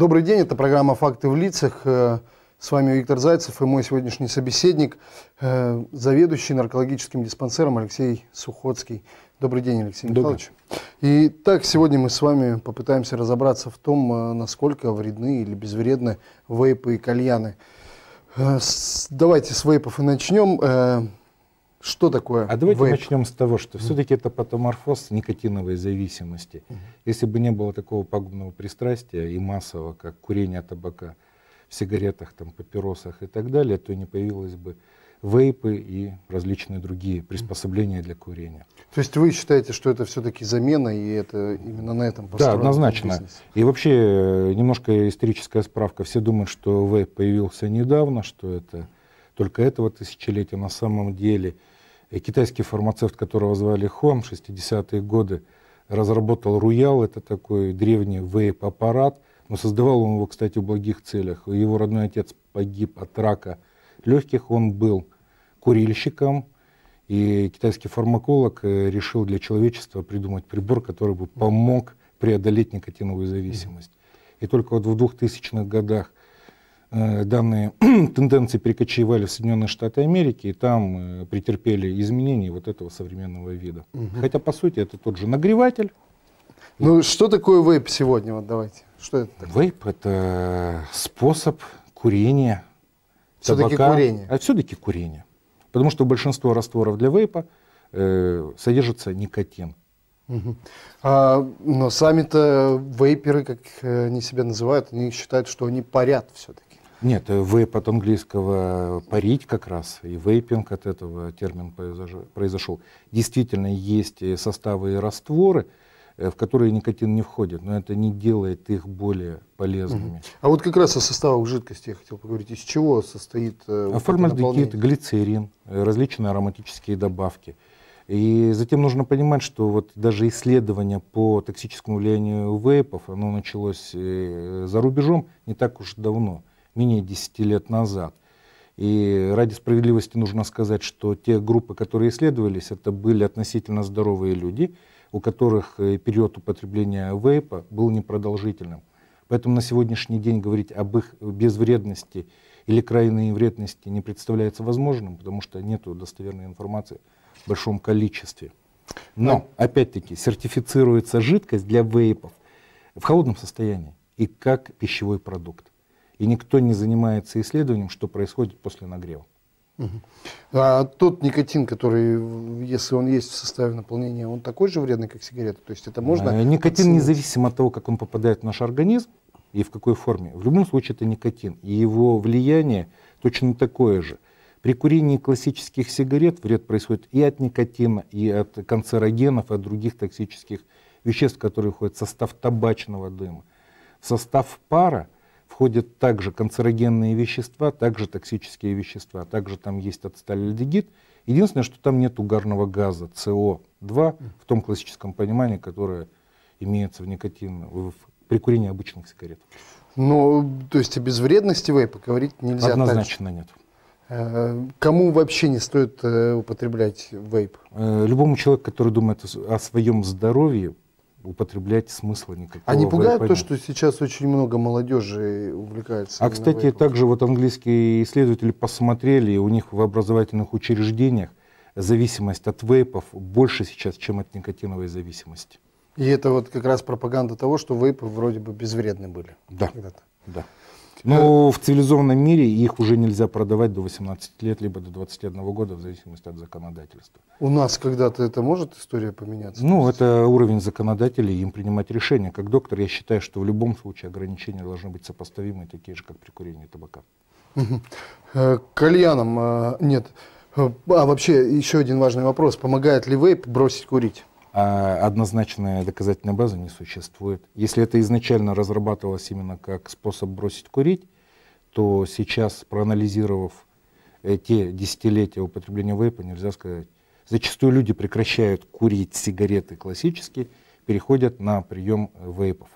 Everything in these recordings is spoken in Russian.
Добрый день, это программа «Факты в лицах». Э, с вами Виктор Зайцев и мой сегодняшний собеседник, э, заведующий наркологическим диспансером Алексей Сухоцкий. Добрый день, Алексей Добрый. Михайлович. Итак, сегодня мы с вами попытаемся разобраться в том, э, насколько вредны или безвредны вейпы и кальяны. Давайте с вейпов и начнем. Что такое? А давайте вейп? начнем с того, что все-таки это патоморфоз никотиновой зависимости. Если бы не было такого пагубного пристрастия и массового, как курение табака в сигаретах, там, папиросах и так далее, то не появилось бы вейпы и различные другие приспособления для курения. То есть вы считаете, что это все-таки замена, и это именно на этом построен Да, однозначно. И вообще, э, немножко историческая справка. Все думают, что вейп появился недавно, что это только этого тысячелетия. На самом деле китайский фармацевт, которого звали Хуам, 60-е годы, разработал Руял, это такой древний вейп-аппарат, но создавал он его, кстати, в благих целях. Его родной отец погиб от рака легких, он был курильщиком, и китайский фармаколог э, решил для человечества придумать прибор, который бы помог преодолеть никотиновую зависимость. И только вот в 2000-х годах Э, данные тенденции перекочевали в Соединенные Штаты Америки, и там э, претерпели изменения вот этого современного вида. Угу. Хотя, по сути, это тот же нагреватель. Ну, и... что такое вейп сегодня? Вот давайте. Что это такое? Вейп – это э, способ курения Все-таки курение. А все-таки курение. Потому что большинство растворов для вейпа э, содержится никотин. А, но сами-то вейперы, как они себя называют, они считают, что они парят все-таки. Нет, э, вейп от английского парить как раз, и вейпинг от этого термин произошел. Действительно, есть э, составы и растворы, э, в которые никотин не входит, но это не делает их более полезными. А вот как раз о составах жидкости я хотел поговорить. Из чего состоит... Вот а Формальдегид, глицерин, различные ароматические добавки. И затем нужно понимать, что вот даже исследование по токсическому влиянию вейпов, оно началось за рубежом не так уж давно менее 10 лет назад. И ради справедливости нужно сказать, что те группы, которые исследовались, это были относительно здоровые люди, у которых э, период употребления вейпа был непродолжительным. Поэтому на сегодняшний день говорить об их безвредности или крайней вредности не представляется возможным, потому что нет достоверной информации в большом количестве. Но, опять-таки, сертифицируется жидкость для вейпов в холодном состоянии и как пищевой продукт и никто не занимается исследованием, что происходит после нагрева. А тот никотин, который, если он есть в составе наполнения, он такой же вредный, как сигарета? То есть это можно... А, никотин независимо от того, как он попадает в наш организм и в какой форме. В любом случае это никотин. И его влияние точно такое же. При курении классических сигарет вред происходит и от никотина, и от канцерогенов, и от других токсических веществ, которые входят в состав табачного дыма. В состав пара – входят также канцерогенные вещества, также токсические вещества, также там есть ацетальдегид. Единственное, что там нет угарного газа, СО2, в том классическом понимании, которое имеется в никотине, в, при курении обычных сигарет. Ну, то есть о безвредности вейпа говорить нельзя? Однозначно так. нет. Э, кому вообще не стоит э, употреблять вейп? Э, любому человеку, который думает о своем здоровье, употреблять смысла никакого. А не пугает то, что сейчас очень много молодежи увлекается? А, кстати, этим? также вот английские исследователи посмотрели, у них в образовательных учреждениях зависимость от вейпов больше сейчас, чем от никотиновой зависимости. И это вот как раз пропаганда того, что вейпы вроде бы безвредны были. Да. Да. Но ну, в цивилизованном мире их уже нельзя продавать до 18 лет, либо до 21 года, в зависимости от законодательства. У нас когда-то это может история поменяться? Ну, это уровень законодателей, им принимать решения. Как доктор, я считаю, что в любом случае ограничения должны быть сопоставимы, такие же, как при курении табака. Э, Кальяном э, нет. Э, а вообще еще один важный вопрос. Помогает ли вейп бросить курить? А однозначная доказательная база не существует. Если это изначально разрабатывалось именно как способ бросить курить, то сейчас, проанализировав э, те десятилетия употребления вейпа, нельзя сказать. Зачастую люди прекращают курить сигареты классические, переходят на прием вейпов.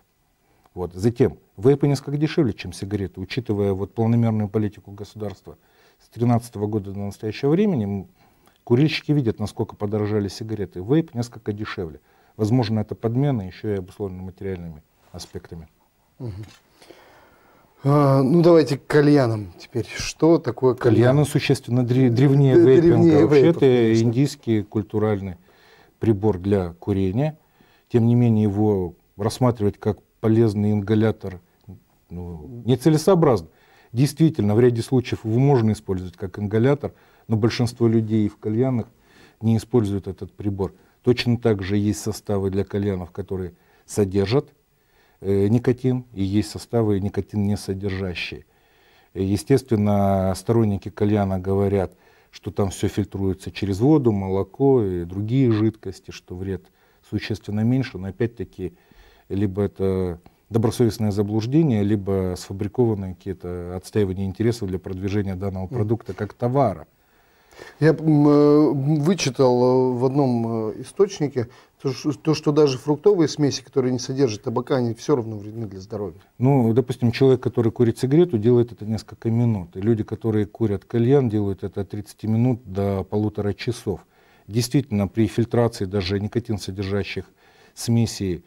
Вот. Затем, вейпы несколько дешевле, чем сигареты, учитывая вот планомерную политику государства с 2013 года до настоящего времени, Курильщики видят, насколько подорожали сигареты. Вейп несколько дешевле. Возможно, это подмена еще и обусловлена материальными аспектами. Угу. А, ну, давайте к кальянам теперь. Что такое кальян? Кальяны существенно древнее Д- вейпинга. Древнее Вообще, вейпов, это индийский культуральный прибор для курения. Тем не менее, его рассматривать как полезный ингалятор ну, нецелесообразно. Действительно, в ряде случаев его можно использовать как ингалятор – но большинство людей в кальянах не используют этот прибор. Точно так же есть составы для кальянов, которые содержат э, никотин, и есть составы никотин не содержащие. Естественно, сторонники кальяна говорят, что там все фильтруется через воду, молоко и другие жидкости, что вред существенно меньше, но опять-таки либо это добросовестное заблуждение, либо сфабрикованные какие-то отстаивания интересов для продвижения данного продукта как товара. Я э, вычитал э, в одном э, источнике, то, что даже фруктовые смеси, которые не содержат табака, они все равно вредны для здоровья. Ну, допустим, человек, который курит сигарету, делает это несколько минут. И люди, которые курят кальян, делают это от 30 минут до полутора часов. Действительно, при фильтрации даже никотин содержащих смесей,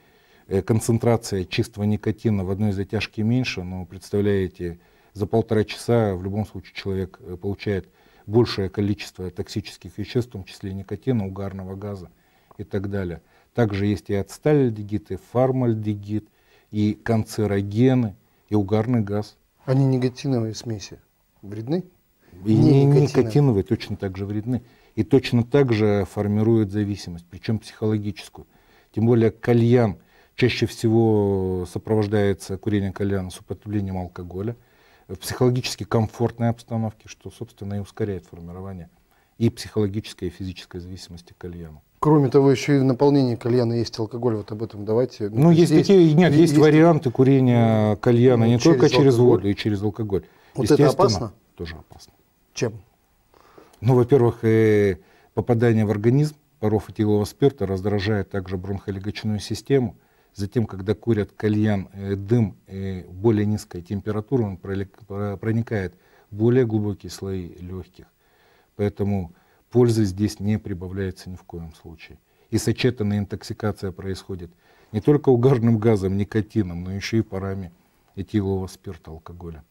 концентрация чистого никотина в одной затяжке меньше, но представляете, за полтора часа в любом случае человек получает большее количество токсических веществ, в том числе никотина, угарного газа и так далее. Также есть и ацетальдегид, и формальдегид, и канцерогены, и угарный газ. Они никотиновые смеси вредны? И не, не никотиновые. никотиновые точно так же вредны. И точно так же формируют зависимость, причем психологическую. Тем более кальян чаще всего сопровождается курение кальяна с употреблением алкоголя – в психологически комфортной обстановке, что, собственно, и ускоряет формирование и психологической, и физической зависимости к кальяну. Кроме того, еще и в наполнении кальяна есть алкоголь, вот об этом давайте. Ну, есть, есть такие, нет, есть, есть варианты курения ну, кальяна ну, не через только через алкоголь. воду, и через алкоголь. Вот это опасно? Тоже опасно. Чем? Ну, во-первых, э, попадание в организм паров этилового спирта раздражает также бронхолегочную систему – Затем, когда курят кальян, э, дым э, более низкой температуры, он проникает в более глубокие слои легких. Поэтому пользы здесь не прибавляется ни в коем случае. И сочетанная интоксикация происходит не только угарным газом, никотином, но еще и парами этилового спирта, алкоголя.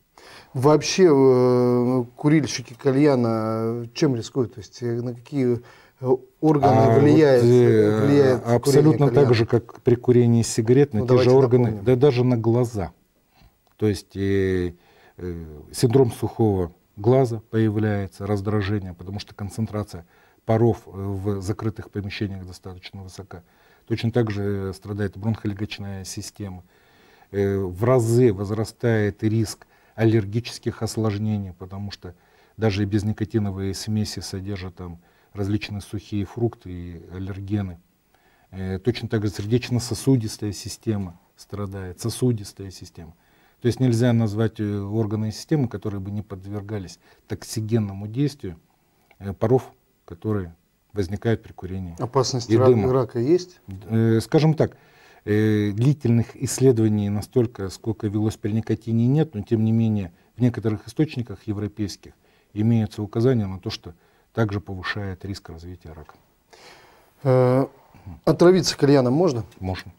Вообще э, курильщики кальяна чем рискуют? То есть на какие Э, органы а влияют, вот, э, влияет абсолютно так же, как при курении сигарет, на ну, те же органы, напомним. да даже на глаза. То есть э, э, синдром сухого глаза появляется, раздражение, потому что концентрация паров э, в закрытых помещениях достаточно высока. Точно так же страдает бронхолегочная система. Э, в разы возрастает риск аллергических осложнений, потому что даже без никотиновой смеси содержат там различные сухие фрукты и аллергены. Э, точно так же сердечно-сосудистая система страдает, сосудистая система. То есть нельзя назвать э, органы и системы, которые бы не подвергались токсигенному действию э, паров, которые возникают при курении. Опасность и рак, дыма. рака есть? Скажем так, длительных исследований настолько, сколько велось при никотине, нет, но тем не менее в некоторых источниках европейских имеются указания на то, что также повышает риск развития рака. Э, отравиться кальяном можно? Можно.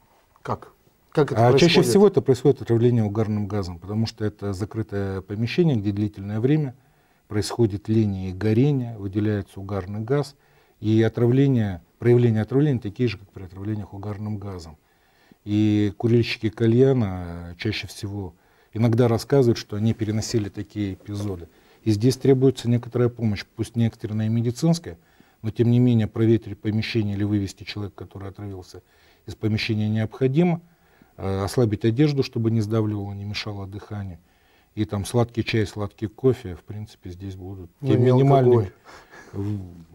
Как? Как это а происходит? чаще всего это происходит отравление угарным газом, потому что это закрытое помещение, где длительное время происходит линия горения, выделяется угарный газ, и отравление, проявления отравления такие же, как при отравлениях угарным газом. И курильщики кальяна чаще всего иногда рассказывают, что они переносили такие эпизоды. И здесь требуется некоторая помощь, пусть не экстренная медицинская, но тем не менее проветрить помещение или вывести человека, который отравился, из помещения необходимо. Э, ослабить одежду, чтобы не сдавливало, не мешало дыханию. И там сладкий чай, сладкий кофе, в принципе, здесь будут ну, те минимальные.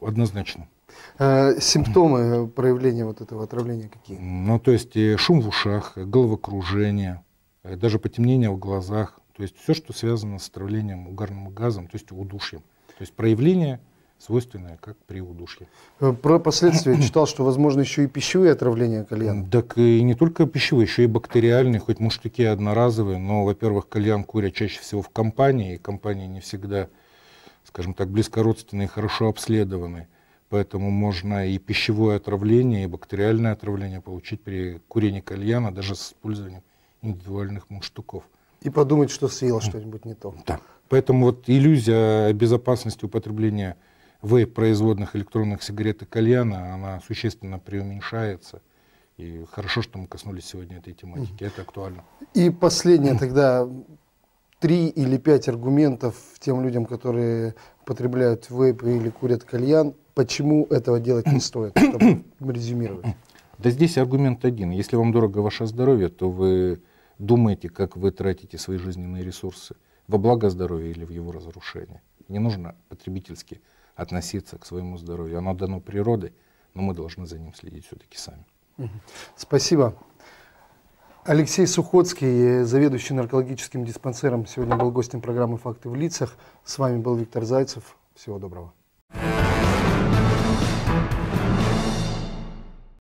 Однозначно. Э, симптомы э, проявления вот этого отравления какие? Ну, то есть шум в ушах, головокружение, даже потемнение в глазах, то есть все, что связано с отравлением угарным газом, то есть удушьем. То есть проявление свойственное, как при удушье. Э, про последствия читал, что возможно еще и пищевые отравления кальяна. Так и не только пищевые, еще и бактериальные, хоть может такие одноразовые, но, во-первых, кальян курят чаще всего в компании, и компании не всегда, скажем так, близкородственные, хорошо обследованы. Поэтому можно и пищевое отравление, и бактериальное отравление получить при курении кальяна, даже с использованием индивидуальных мундштуков. И подумать, что съел что-нибудь не то. Да. Поэтому вот иллюзия безопасности употребления вейп-производных электронных сигарет и кальяна, она существенно преуменьшается. И хорошо, что мы коснулись сегодня этой тематики. Это актуально. И последнее тогда. Три или пять аргументов тем людям, которые потребляют вейп или курят кальян, почему этого делать не стоит, чтобы резюмировать. Да здесь аргумент один. Если вам дорого ваше здоровье, то вы Думаете, как вы тратите свои жизненные ресурсы во благо здоровья или в его разрушение. Не нужно потребительски относиться к своему здоровью. Оно дано природой, но мы должны за ним следить все-таки сами. Спасибо. Алексей Сухоцкий, заведующий наркологическим диспансером, сегодня был гостем программы «Факты в лицах». С вами был Виктор Зайцев. Всего доброго.